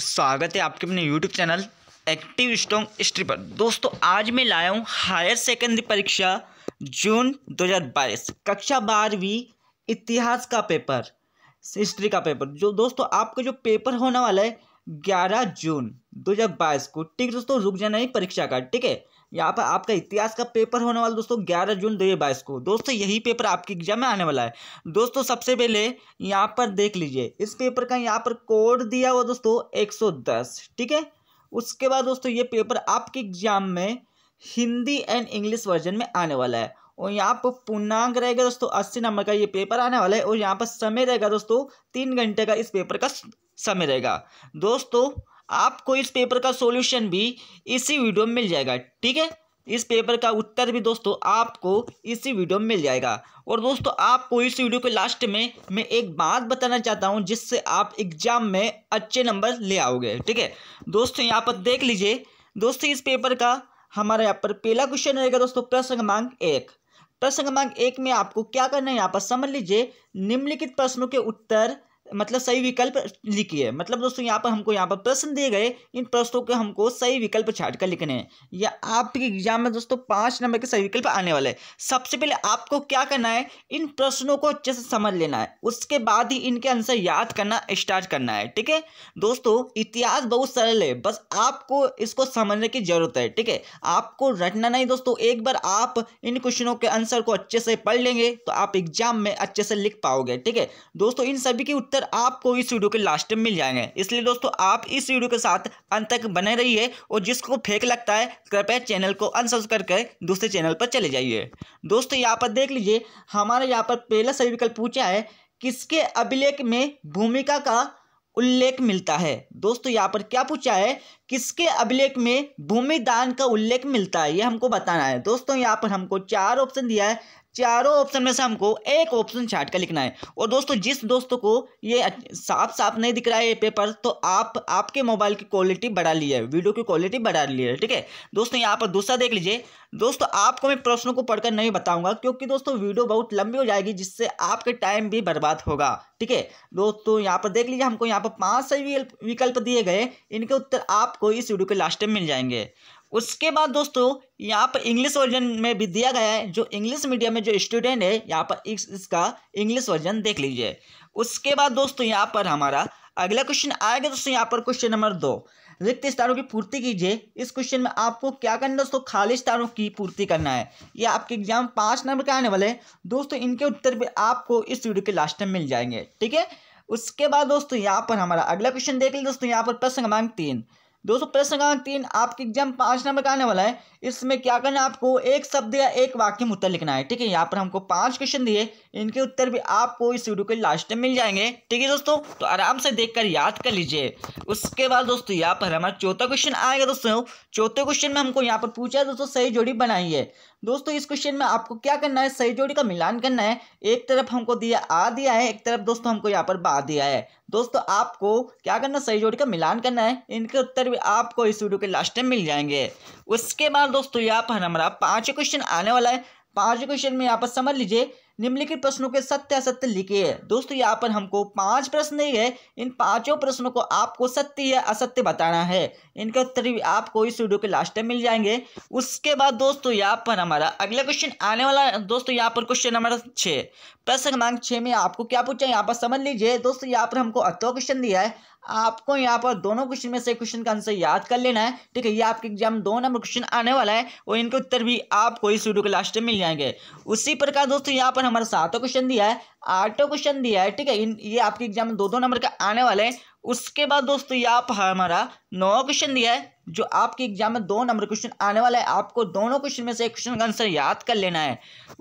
स्वागत है आपके अपने यूट्यूब चैनल एक्टिव स्ट्रॉन्ग स्ट्रीपर दोस्तों आज मैं लाया हूँ हायर सेकेंडरी परीक्षा जून 2022 कक्षा बारहवीं इतिहास का पेपर हिस्ट्री का पेपर जो दोस्तों आपका जो पेपर होने वाला है ग्यारह जून 2022 को ठीक है दोस्तों रुक जाना ही परीक्षा का ठीक है यहाँ पर आपका इतिहास का पेपर होने वाला दोस्तों 11 जून 2022 को दोस्तों यही पेपर आपके एग्जाम में आने वाला है दोस्तों सबसे पहले यहाँ पर देख लीजिए इस पेपर का यहाँ पर कोड दिया हुआ दोस्तों 110 ठीक है उसके बाद दोस्तों ये पेपर आपके एग्जाम में हिंदी एंड इंग्लिश वर्जन में आने वाला है और यहाँ पर पूर्णांक रहेगा दोस्तों अस्सी नंबर का ये पेपर आने वाला है और यहाँ पर समय रहेगा दोस्तों तीन घंटे का इस पेपर का समय रहेगा दोस्तों आपको इस पेपर का सॉल्यूशन भी इसी वीडियो में मिल जाएगा ठीक है इस पेपर का उत्तर भी दोस्तों आपको इसी वीडियो में मिल जाएगा और दोस्तों आपको इस वीडियो के लास्ट में मैं एक बात बताना चाहता हूँ जिससे आप एग्जाम में अच्छे नंबर ले आओगे ठीक है दोस्तों यहाँ पर देख लीजिए दोस्तों इस पेपर का हमारे यहाँ पर पहला क्वेश्चन रहेगा दोस्तों प्रश्न क्रमांक एक प्रश्न क्रमांक एक में आपको क्या करना है यहाँ पर समझ लीजिए निम्नलिखित प्रश्नों के उत्तर मतलब सही विकल्प लिखिए मतलब दोस्तों यहाँ पर हमको यहाँ पर प्रश्न दिए गए इन प्रश्नों के हमको सही विकल्प छाट कर लिखने हैं या आपके एग्जाम में दोस्तों पाँच नंबर के सही विकल्प आने वाले हैं सबसे पहले आपको क्या करना है इन प्रश्नों को अच्छे से समझ लेना है उसके बाद ही इनके आंसर याद करना स्टार्ट करना है ठीक है दोस्तों इतिहास बहुत सरल है बस आपको इसको समझने की ज़रूरत है ठीक है आपको रटना नहीं दोस्तों एक बार आप इन क्वेश्चनों के आंसर को अच्छे से पढ़ लेंगे तो आप एग्जाम में अच्छे से लिख पाओगे ठीक है दोस्तों इन सभी के उत्तर आंसर आपको इस वीडियो के लास्ट में मिल जाएंगे इसलिए दोस्तों आप इस वीडियो के साथ अंत तक बने रहिए और जिसको फेक लगता है कृपया चैनल को अनसब्सक्राइब करके दूसरे चैनल पर चले जाइए दोस्तों यहाँ पर देख लीजिए हमारे यहाँ पर पहला सही विकल्प पूछा है किसके अभिलेख में भूमिका का उल्लेख मिलता है दोस्तों यहाँ पर क्या पूछा है किसके अभिलेख में भूमिदान का उल्लेख मिलता है ये हमको बताना है दोस्तों यहाँ पर हमको चार ऑप्शन दिया है चारों ऑप्शन में से हमको एक ऑप्शन छाट कर लिखना है और दोस्तों जिस दोस्तों को ये साफ साफ नहीं दिख रहा है ये पेपर तो आप आपके मोबाइल की क्वालिटी बढ़ा ली है वीडियो की क्वालिटी बढ़ा ली है ठीक है दोस्तों यहाँ पर दूसरा देख लीजिए दोस्तों आपको मैं प्रश्नों को पढ़कर नहीं बताऊंगा क्योंकि दोस्तों वीडियो बहुत लंबी हो जाएगी जिससे आपके टाइम भी बर्बाद होगा ठीक है दोस्तों यहाँ पर देख लीजिए हमको यहाँ पर पाँच सही विकल्प दिए गए इनके उत्तर आपको इस वीडियो के लास्ट में मिल जाएंगे उसके बाद दोस्तों यहाँ पर इंग्लिश वर्जन में भी दिया गया है जो इंग्लिश मीडियम में जो स्टूडेंट है यहाँ पर इस, इसका इंग्लिश वर्जन देख लीजिए उसके बाद दोस्तों यहाँ पर हमारा अगला क्वेश्चन आएगा दोस्तों यहाँ पर क्वेश्चन नंबर दो रिक्त स्थानों की पूर्ति कीजिए इस क्वेश्चन में आपको क्या करना है दोस्तों खाली स्थानों की पूर्ति करना है ये आपके एग्जाम पाँच नंबर के आने वाले हैं दोस्तों इनके उत्तर भी आपको इस वीडियो के लास्ट में मिल जाएंगे ठीक है उसके बाद दोस्तों यहाँ पर हमारा अगला क्वेश्चन देख लीजिए दोस्तों यहाँ पर प्रश्न क्रमांक तीन दोस्तों प्रश्न क्रमांक तीन आपके एग्जाम पांच नंबर का आने वाला है इसमें क्या करना है आपको एक शब्द या एक वाक्य में उत्तर लिखना है ठीक है यहाँ पर हमको पांच क्वेश्चन दिए इनके उत्तर भी आपको इस वीडियो के लास्ट में मिल जाएंगे ठीक है दोस्तों तो आराम से देख कर याद कर लीजिए उसके बाद दोस्तों यहाँ पर हमारा चौथा क्वेश्चन आएगा दोस्तों चौथे क्वेश्चन में हमको यहाँ पर पूछा है दोस्तों सही जोड़ी बनाइए दोस्तों इस क्वेश्चन में आपको क्या करना है सही जोड़ी का मिलान करना है एक तरफ हमको दिया आ दिया है एक तरफ दोस्तों हमको यहाँ पर बा दिया है दोस्तों आपको क्या करना सही जोड़ी का मिलान करना है इनके उत्तर भी आपको इस वीडियो के लास्ट में मिल जाएंगे उसके बाद दोस्तों यहाँ पर हमारा पाँचवें क्वेश्चन आने वाला है पाँचवें क्वेश्चन में यहाँ पर समझ लीजिए निम्नलिखित प्रश्नों के सत्य असत्य लिखे है दोस्तों यहाँ पर हमको पांच प्रश्न ही है इन पांचों प्रश्नों को आपको सत्य या असत्य बताना है इनके उत्तर भी आपको इस वीडियो के लास्ट में मिल जाएंगे उसके बाद दोस्तों यहाँ पर हमारा अगला क्वेश्चन आने वाला दोस्तों यहाँ पर क्वेश्चन नंबर छः प्रश्न क्रमांक छः में आपको क्या पूछा है यहाँ पर समझ लीजिए दोस्तों यहाँ पर हमको अतो क्वेश्चन दिया है आपको यहाँ पर दोनों क्वेश्चन में से क्वेश्चन का आंसर याद कर लेना है ठीक है ये आपके एग्जाम दो नंबर क्वेश्चन आने वाला है और इनके उत्तर भी आपको इस वीडियो के लास्ट में मिल जाएंगे उसी प्रकार दोस्तों यहाँ पर टोटल हमारा सातों क्वेश्चन दिया है आठों क्वेश्चन दिया है ठीक है इन ये आपके एग्जाम में दो दो नंबर का आने वाले हैं उसके बाद दोस्तों ये आप हमारा नौ क्वेश्चन दिया है जो आपके एग्जाम में दो नंबर क्वेश्चन आने वाला है आपको दोनों क्वेश्चन में से एक क्वेश्चन का आंसर याद कर लेना है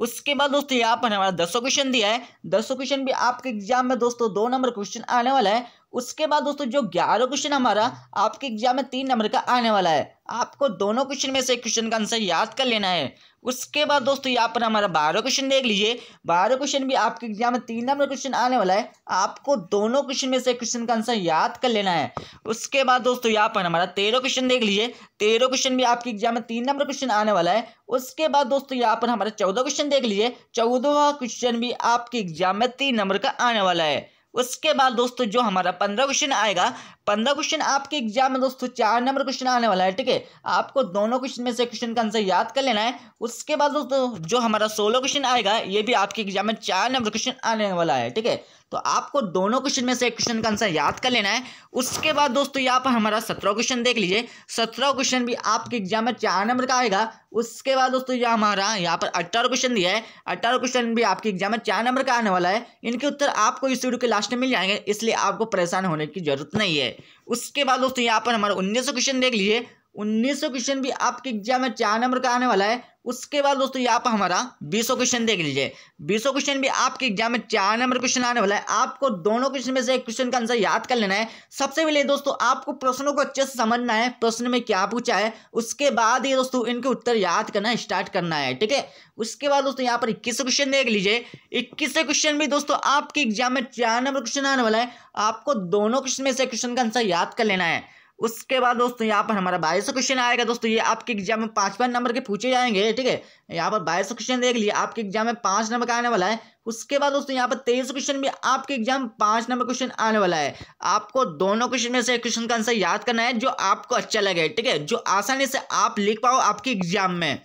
उसके बाद दोस्तों यहाँ पर हमारा दसों क्वेश्चन दिया है दसों क्वेश्चन भी आपके एग्जाम में दोस्तों दो नंबर क्वेश्चन आने वाला है उसके बाद दोस्तों जो ग्यारह क्वेश्चन हमारा आपके एग्जाम में तीन नंबर का आने वाला है आपको दोनों क्वेश्चन में से क्वेश्चन का आंसर याद कर लेना है उसके बाद दोस्तों यहाँ पर हमारा बारह क्वेश्चन देख लीजिए बारह क्वेश्चन भी आपके एग्जाम में तीन नंबर क्वेश्चन आने वाला है आपको दोनों क्वेश्चन में से क्वेश्चन का आंसर याद कर लेना है उसके बाद दोस्तों यहाँ पर हमारा तेरह क्वेश्चन देख लीजिए तेरह क्वेश्चन भी आपके एग्जाम में तीन नंबर क्वेश्चन आने वाला है उसके बाद दोस्तों यहाँ पर हमारा चौदह क्वेश्चन देख लीजिए चौदह क्वेश्चन भी आपके एग्जाम में तीन नंबर का आने वाला है उसके बाद दोस्तों जो हमारा पंद्रह क्वेश्चन आएगा पंद्रह क्वेश्चन आपके एग्जाम में दोस्तों चार नंबर क्वेश्चन आने वाला है ठीक है आपको दोनों क्वेश्चन में से क्वेश्चन का आंसर याद कर लेना है उसके बाद दोस्तों जो हमारा सोलह क्वेश्चन आएगा ये भी आपके एग्जाम में चार नंबर क्वेश्चन आने वाला है ठीक है तो आपको दोनों क्वेश्चन में से एक क्वेश्चन का आंसर याद कर लेना है उसके बाद दोस्तों यहाँ पर हमारा सत्रह क्वेश्चन देख लीजिए सत्रह क्वेश्चन भी आपके एग्जाम में चार नंबर का आएगा उसके बाद दोस्तों यह हमारा यहाँ पर अट्ठारह क्वेश्चन दिया है अट्ठारह क्वेश्चन भी आपके एग्जाम में चार नंबर का आने वाला है इनके उत्तर आपको इस वीडियो के लास्ट में मिल जाएंगे इसलिए आपको परेशान होने की जरूरत नहीं है उसके बाद दोस्तों यहाँ पर हमारा उन्नीस क्वेश्चन देख लीजिए उन्नीस क्वेश्चन भी आपके एग्जाम में चार नंबर का आने वाला है उसके बाद दोस्तों यहाँ पर हमारा बीसों क्वेश्चन देख लीजिए बीसों क्वेश्चन भी आपके एग्जाम में चार नंबर क्वेश्चन आने वाला है आपको दोनों क्वेश्चन में से एक क्वेश्चन का आंसर याद कर लेना है सबसे पहले दोस्तों आपको प्रश्नों को अच्छे से समझना है प्रश्न में क्या पूछा है उसके बाद ये दोस्तों इनके उत्तर याद करना स्टार्ट करना है ठीक है उसके बाद दोस्तों यहाँ पर इक्कीस क्वेश्चन देख लीजिए इक्कीस क्वेश्चन भी दोस्तों आपके एग्जाम में चार नंबर क्वेश्चन आने वाला है आपको दोनों क्वेश्चन में से क्वेश्चन का आंसर याद कर लेना है उसके बाद दोस्तों यहाँ पर हमारा बाईस क्वेश्चन आएगा दोस्तों ये आपके एग्जाम में पाँच नंबर के पूछे जाएंगे ठीक है यहाँ पर बाईस क्वेश्चन देख लिए आपके एग्जाम में पाँच नंबर का आने वाला है उसके बाद दोस्तों यहाँ पर तेईस क्वेश्चन भी आपके एग्जाम पाँच नंबर क्वेश्चन आने वाला है आपको दोनों क्वेश्चन में से क्वेश्चन का आंसर याद करना है जो आपको अच्छा लगे ठीक है जो आसानी से आप लिख पाओ आपके एग्जाम में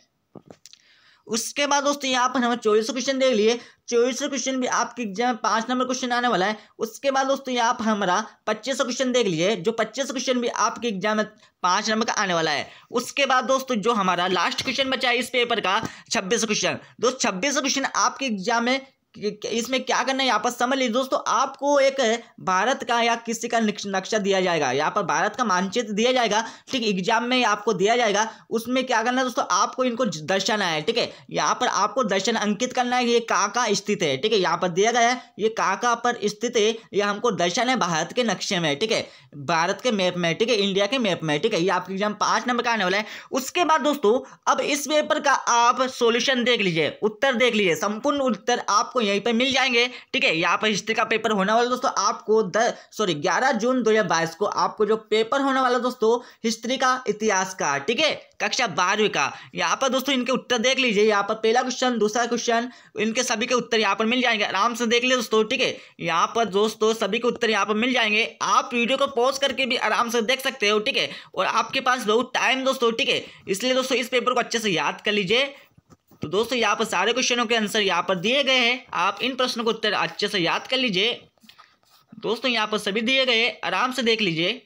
उसके बाद दोस्तों यहाँ पर हमें चौबीसों क्वेश्चन देख लिए चौबीसों क्वेश्चन भी आपके एग्जाम में पांच नंबर क्वेश्चन आने वाला है उसके बाद दोस्तों यहाँ पर हमारा पच्चीस क्वेश्चन देख लिए जो पच्चीस क्वेश्चन भी आपके एग्जाम में पांच नंबर का आने वाला है उसके बाद दोस्तों जो हमारा लास्ट क्वेश्चन बचा है इस पेपर का छब्बीस क्वेश्चन दोस्त छब्बीस क्वेश्चन आपके एग्जाम में इसमें क्या करना है यहाँ पर समझ लीजिए दोस्तों आपको एक भारत का या किसी का नक्शा दिया जाएगा यहाँ पर भारत का मानचित्र दिया जाएगा ठीक एग्जाम में आपको दिया जाएगा उसमें क्या करना है दोस्तों आपको इनको दर्शाना है ठीक है यहाँ पर आपको दर्शन अंकित करना है ये कहाँ स्थित है ठीक है यहाँ पर दिया गया है ये कहाँ पर स्थित है ये हमको दर्शन है भारत के नक्शे में ठीक है भारत के मैप में ठीक है इंडिया के मैप में ठीक है ये आपके एग्जाम पाँच नंबर का आने वाला है उसके बाद दोस्तों अब इस पेपर का आप सोल्यूशन देख लीजिए उत्तर देख लीजिए संपूर्ण उत्तर आपको यहीं पर मिल जाएंगे ठीक है यहाँ पर हिस्ट्री का पेपर होने वाला दोस्तों आपको सॉरी ग्यारह जून दो को आपको जो पेपर होने वाला दोस्तों हिस्ट्री का इतिहास का ठीक है कक्षा बारहवीं का यहाँ पर दोस्तों इनके उत्तर देख लीजिए यहाँ पर पहला क्वेश्चन दूसरा क्वेश्चन इनके सभी के उत्तर यहाँ पर मिल जाएंगे आराम से देख लीजिए दोस्तों ठीक है यहाँ पर दोस्तों सभी के उत्तर यहाँ पर मिल जाएंगे आप वीडियो को पॉज करके भी आराम से देख सकते हो ठीक है और आपके पास बहुत टाइम दोस्तों ठीक है इसलिए दोस्तों इस पेपर को अच्छे से याद कर लीजिए तो दोस्तों यहाँ पर सारे क्वेश्चनों के आंसर यहाँ पर दिए गए हैं आप इन प्रश्नों को उत्तर अच्छे से याद कर लीजिए दोस्तों यहाँ पर सभी दिए गए आराम से देख लीजिए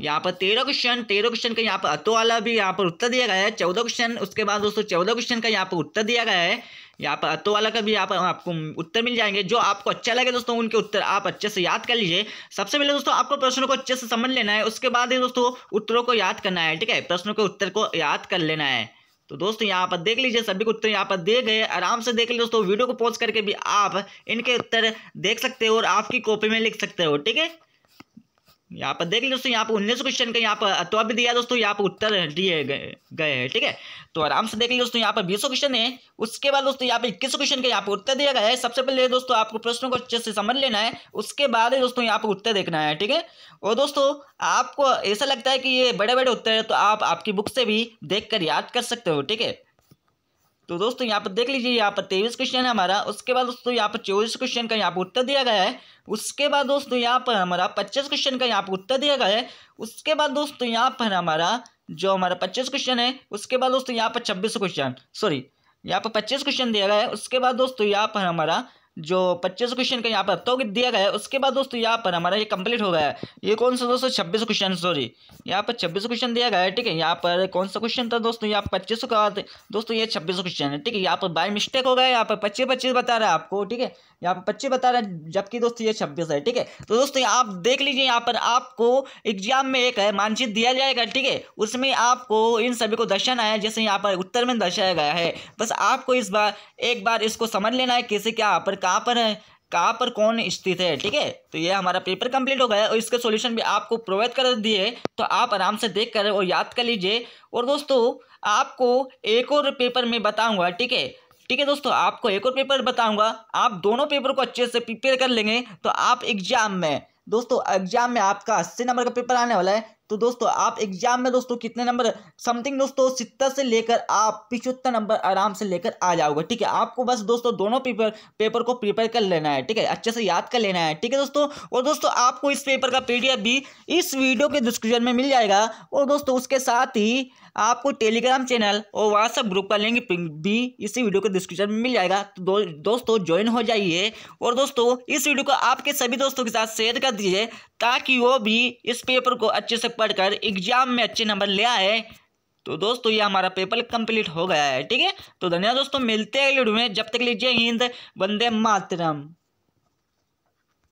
यहाँ पर तेरह क्वेश्चन तेरह क्वेश्चन का यहाँ पर अतो वाला भी यहाँ पर उत्तर दिया गया है चौदह क्वेश्चन उसके बाद दोस्तों चौदह क्वेश्चन का यहाँ पर उत्तर दिया गया है यहाँ पर अतो वाला का भी यहाँ पर आपको उत्तर मिल जाएंगे जो आपको अच्छा लगे दोस्तों उनके उत्तर आप अच्छे से याद कर लीजिए सबसे पहले दोस्तों आपको प्रश्नों को अच्छे से समझ लेना है उसके बाद ही दोस्तों उत्तरों को याद करना है ठीक है प्रश्नों के उत्तर को याद कर लेना है तो दोस्तों यहाँ पर देख लीजिए सभी उत्तर यहाँ पर दे गए आराम से देख लीजिए दोस्तों वीडियो को पॉज करके भी आप इनके उत्तर देख सकते हो और आपकी कॉपी में लिख सकते हो ठीक है यहाँ पर देख लीजिए दोस्तों यहाँ पर उन्नीस क्वेश्चन का यहाँ पर तो अभी दिया दोस्तों यहाँ पर उत्तर दिए गए गए हैं ठीक है तो आराम से देख लीजिए दोस्तों यहाँ पर बीसों क्वेश्चन है उसके बाद दोस्तों यहाँ पर इक्कीस क्वेश्चन का यहाँ पर उत्तर दिया गया है सबसे पहले दोस्तों आपको प्रश्नों को अच्छे से समझ लेना है उसके बाद दोस्तों यहाँ पर उत्तर देखना है ठीक है और दोस्तों आपको ऐसा लगता है कि ये बड़े बड़े उत्तर है तो आपकी बुक से भी देख याद कर सकते हो ठीक है तो दोस्तों यहाँ पर देख लीजिए यहाँ पर तेईस क्वेश्चन है हमारा उसके बाद दोस्तों यहाँ पर चौबीस क्वेश्चन का यहाँ पर उत्तर दिया गया है उसके बाद दोस्तों यहाँ पर हमारा पच्चीस क्वेश्चन का यहाँ पर उत्तर दिया गया है उसके बाद दोस्तों यहाँ पर हमारा जो हमारा पच्चीस क्वेश्चन है उसके बाद दोस्तों यहाँ पर छब्बीस क्वेश्चन सॉरी यहाँ पर पच्चीस क्वेश्चन दिया गया है उसके बाद दोस्तों यहाँ पर हमारा जो पच्चीस क्वेश्चन का यहाँ पर तो दिया गया है उसके बाद दोस्तों यहाँ पर हमारा ये कंप्लीट हो गया है ये कौन सा दोस्तों छब्बीस क्वेश्चन सॉरी यहाँ पर छब्बीस क्वेश्चन दिया गया है ठीक है यहाँ पर कौन सा क्वेश्चन था दोस्तों यहाँ पच्चीस का दोस्तों ये छब्बीस क्वेश्चन है ठीक है यहाँ पर बाय मिस्टेक हो गया यहाँ पर पच्चीस पच्चीस बता रहा है आपको ठीक है यहाँ पर पच्चीस बता रहा है जबकि दोस्तों ये छब्बीस है ठीक है तो दोस्तों आप देख लीजिए यहाँ पर आपको एग्जाम में एक है मानचित दिया जाएगा ठीक है उसमें आपको इन सभी को दर्शाना है जैसे यहाँ पर उत्तर में दर्शाया गया है बस आपको इस बार एक बार इसको समझ लेना है कैसे क्या यहाँ पर कहाँ पर है कहाँ पर कौन स्थित है ठीक है तो ये हमारा पेपर कंप्लीट हो गया और इसके सॉल्यूशन भी आपको प्रोवाइड कर दिए तो आप आराम से देख कर और याद कर लीजिए और दोस्तों आपको एक और पेपर में बताऊंगा ठीक है ठीक है दोस्तों आपको एक और पेपर बताऊंगा आप दोनों पेपर को अच्छे से प्रिपेयर कर लेंगे तो आप एग्जाम में दोस्तों एग्जाम में आपका अस्सी नंबर का पेपर आने वाला है तो दोस्तों आप एग्जाम में दोस्तों कितने नंबर समथिंग दोस्तों सितर से लेकर आप पिछहत्तर नंबर आराम से लेकर आ जाओगे ठीक है आपको बस दोस्तों दोनों पेपर पेपर को प्रिपेयर कर लेना है ठीक है अच्छे से याद कर लेना है ठीक है दोस्तों और दोस्तों आपको इस पेपर का पी भी इस वीडियो के डिस्क्रिप्शन में मिल जाएगा और दोस्तों उसके साथ ही आपको टेलीग्राम चैनल और व्हाट्सएप ग्रुप का लिंक भी इसी वीडियो के डिस्क्रिप्शन में मिल जाएगा तो दो, दोस्तों ज्वाइन हो जाइए और दोस्तों इस वीडियो को आपके सभी दोस्तों के साथ शेयर कर दीजिए ताकि वो भी इस पेपर को अच्छे से तक पढ़कर एग्जाम में अच्छे नंबर ले आए तो दोस्तों ये हमारा पेपर कंप्लीट हो गया है ठीक है तो धन्यवाद दोस्तों मिलते हैं अगले वीडियो में जब तक लीजिए हिंद वंदे मातरम